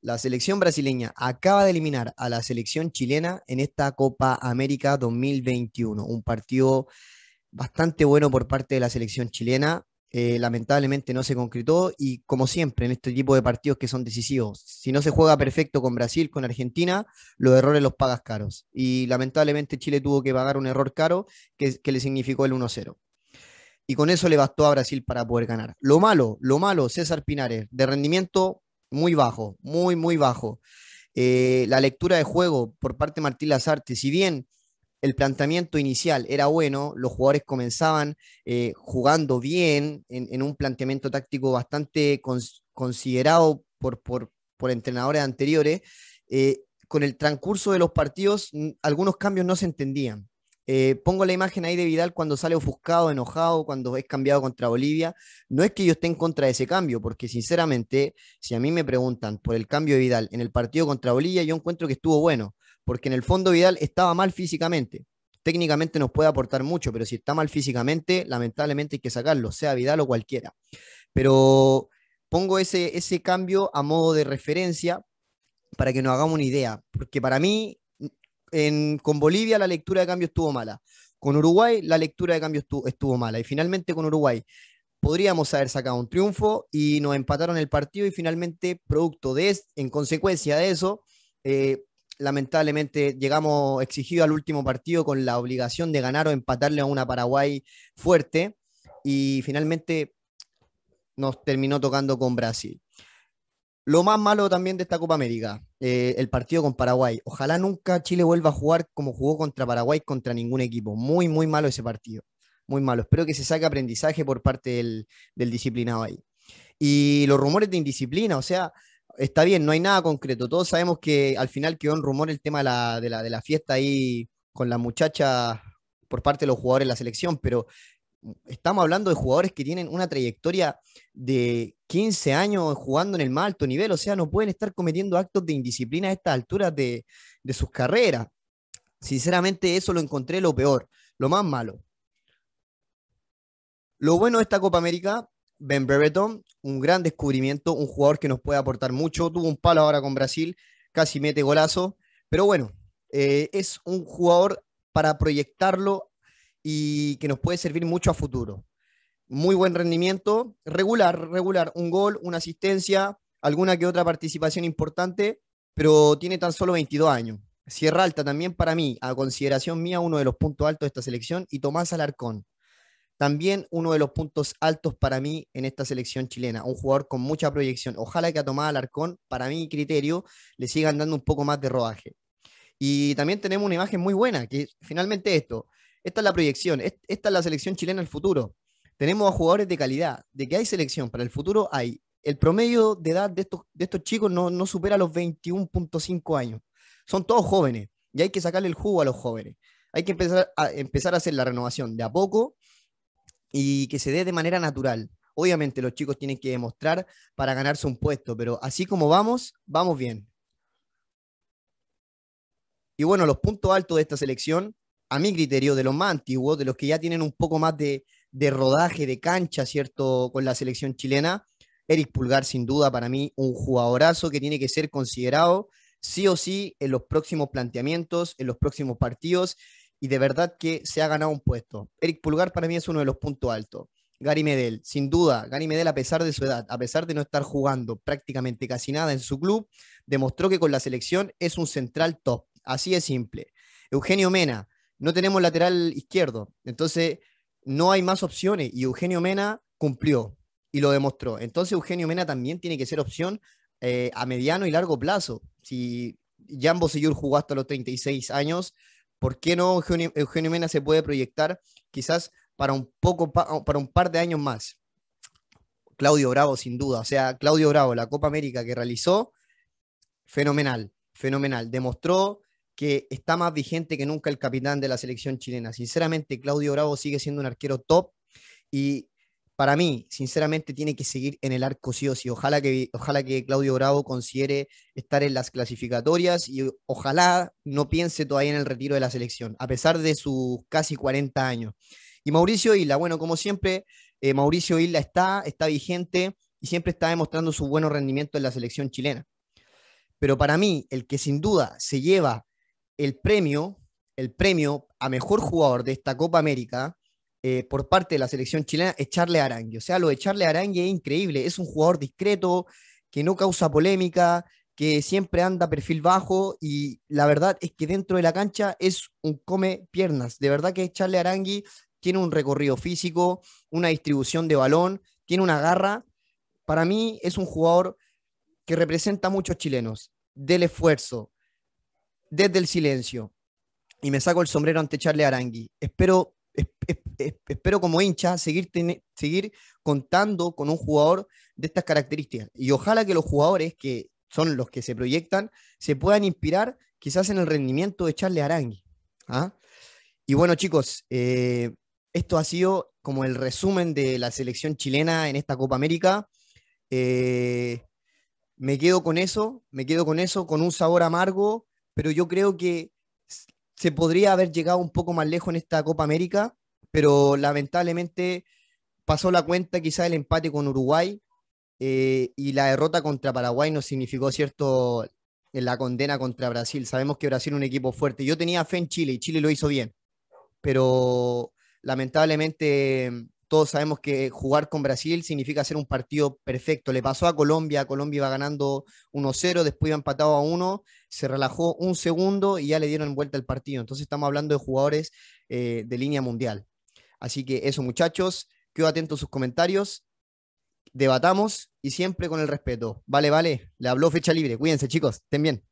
la selección brasileña acaba de eliminar a la selección chilena en esta Copa América 2021. Un partido bastante bueno por parte de la selección chilena. Eh, lamentablemente no se concretó y como siempre en este tipo de partidos que son decisivos, si no se juega perfecto con Brasil, con Argentina, los errores los pagas caros. Y lamentablemente Chile tuvo que pagar un error caro que, que le significó el 1-0 y con eso le bastó a Brasil para poder ganar. Lo malo, lo malo, César Pinares, de rendimiento muy bajo, muy, muy bajo. Eh, la lectura de juego por parte de Martín Lazarte, si bien el planteamiento inicial era bueno, los jugadores comenzaban eh, jugando bien en, un planteamiento táctico bastante considerado por, entrenadores anteriores, eh, con el transcurso de los partidos algunos cambios no se entendían. Eh, pongo la imagen ahí de Vidal cuando sale ofuscado, enojado, cuando es cambiado contra Bolivia. No es que yo esté en contra de ese cambio, porque sinceramente, si a mí me preguntan por el cambio de Vidal en el partido contra Bolivia, yo encuentro que estuvo bueno, porque en el fondo Vidal estaba mal físicamente. Técnicamente nos puede aportar mucho, pero si está mal físicamente, lamentablemente hay que sacarlo, sea Vidal o cualquiera. Pero pongo ese, ese cambio a modo de referencia para que nos hagamos una idea, porque para mí con Bolivia la lectura de cambio estuvo mala. Con Uruguay la lectura de cambio estuvo, mala. Y finalmente con Uruguay podríamos haber sacado un triunfo y nos empataron el partido y finalmente, producto de en consecuencia de eso, eh, lamentablemente llegamos exigidos al último partido con la obligación de ganar o empatarle a una Paraguay fuerte y finalmente nos terminó tocando con Brasil. Lo más malo también de esta Copa América, eh, el partido con Paraguay. Ojalá nunca Chile vuelva a jugar como jugó contra Paraguay contra ningún equipo. Muy, muy malo ese partido. Muy malo. Espero que se saque aprendizaje por parte del, disciplinado ahí. Y los rumores de indisciplina, o sea, está bien, no hay nada concreto. Todos sabemos que al final quedó un rumor el tema de la, de la, de la fiesta ahí con la muchacha por parte de los jugadores de la selección, pero estamos hablando de jugadores que tienen una trayectoria de 15 años jugando en el más alto nivel, o sea, no pueden estar cometiendo actos de indisciplina a estas alturas de, sus carreras. Sinceramente, eso lo encontré lo peor, lo más malo. Lo bueno de esta Copa América, Ben Breveton, un gran descubrimiento, un jugador que nos puede aportar mucho. Tuvo un palo ahora con Brasil, casi mete golazo, pero bueno, eh, es un jugador para proyectarlo y que nos puede servir mucho a futuro. Muy buen rendimiento, regular, regular, un gol, una asistencia, alguna que otra participación importante, pero tiene tan solo 22 años. Sierra Alta también para mí, a consideración mía, uno de los puntos altos de esta selección, y Tomás Alarcón, también uno de los puntos altos para mí en esta selección chilena, un jugador con mucha proyección. Ojalá que a Tomás Alarcón, para mi criterio, le sigan dando un poco más de rodaje. Y también tenemos una imagen muy buena, que finalmente esto, esta es la proyección, esta es la selección chilena al futuro. Tenemos a jugadores de calidad, de que hay selección, para el futuro hay. El promedio de edad de estos, chicos no, no supera los 21.5 años. Son todos jóvenes y hay que sacarle el jugo a los jóvenes. Hay que empezar a, empezar a hacer la renovación de a poco y que se dé de manera natural. Obviamente los chicos tienen que demostrar para ganarse un puesto, pero así como vamos, vamos bien. Y bueno, los puntos altos de esta selección a mi criterio, de los más antiguos, de los que ya tienen un poco más de, rodaje, de cancha, ¿cierto?, con la selección chilena. Eric Pulgar, sin duda, para mí, un jugadorazo que tiene que ser considerado sí o sí en los próximos planteamientos, en los próximos partidos, y de verdad que se ha ganado un puesto. Eric Pulgar para mí es uno de los puntos altos. Gary Medel, sin duda, Gary Medel a pesar de su edad, a pesar de no estar jugando prácticamente casi nada en su club, demostró que con la selección es un central top, así de simple. Eugenio Mena, no tenemos lateral izquierdo. Entonces, no hay más opciones y Eugenio Mena cumplió y lo demostró. Entonces, Eugenio Mena también tiene que ser opción eh, a mediano y largo plazo. Si Jambo Seyur jugó hasta los 36 años, ¿por qué no Eugenio, Mena se puede proyectar quizás para un, poco, para un par de años más? Claudio Bravo, sin duda. O sea, Claudio Bravo, la Copa América que realizó, fenomenal, fenomenal. Demostró que está más vigente que nunca el capitán de la selección chilena. Sinceramente, Claudio Bravo sigue siendo un arquero top y para mí, sinceramente, tiene que seguir en el arco sí o sí. Ojalá que, ojalá que Claudio Bravo considere estar en las clasificatorias y ojalá no piense todavía en el retiro de la selección, a pesar de sus casi 40 años. Y Mauricio Isla, bueno, como siempre, eh, Mauricio Isla está, está vigente y siempre está demostrando su buen rendimiento en la selección chilena. Pero para mí, el que sin duda se lleva el premio, el premio a mejor jugador de esta Copa América eh, por parte de la selección chilena es Charly O sea, lo de echarle Arangui es increíble. Es un jugador discreto, que no causa polémica, que siempre anda perfil bajo y la verdad es que dentro de la cancha es un come piernas. De verdad que echarle Arangui tiene un recorrido físico, una distribución de balón, tiene una garra. Para mí es un jugador que representa a muchos chilenos, del esfuerzo, desde el silencio. Y me saco el sombrero ante Charlie Arangui. Espero, espero como hincha seguir, seguir contando con un jugador de estas características. Y ojalá que los jugadores que son los que se proyectan se puedan inspirar quizás en el rendimiento de Charlie Arangui. ¿ah? Y bueno, chicos, eh, esto ha sido como el resumen de la selección chilena en esta Copa América. Eh, me quedo con eso, me quedo con eso, con un sabor amargo, pero yo creo que se podría haber llegado un poco más lejos en esta Copa América, pero lamentablemente pasó la cuenta quizá el empate con Uruguay eh, y la derrota contra Paraguay no significó cierto en la condena contra Brasil. Sabemos que Brasil es un equipo fuerte. Yo tenía fe en Chile y Chile lo hizo bien, pero lamentablemente todos sabemos que jugar con Brasil significa hacer un partido perfecto. Le pasó a Colombia, Colombia iba ganando 1-0, después iba empatado a 1, se relajó un segundo y ya le dieron vuelta el partido. Entonces estamos hablando de jugadores eh, de línea mundial. Así que eso muchachos, quedo atento a sus comentarios, debatamos y siempre con el respeto. Vale, vale, le habló fecha libre. Cuídense chicos, estén bien.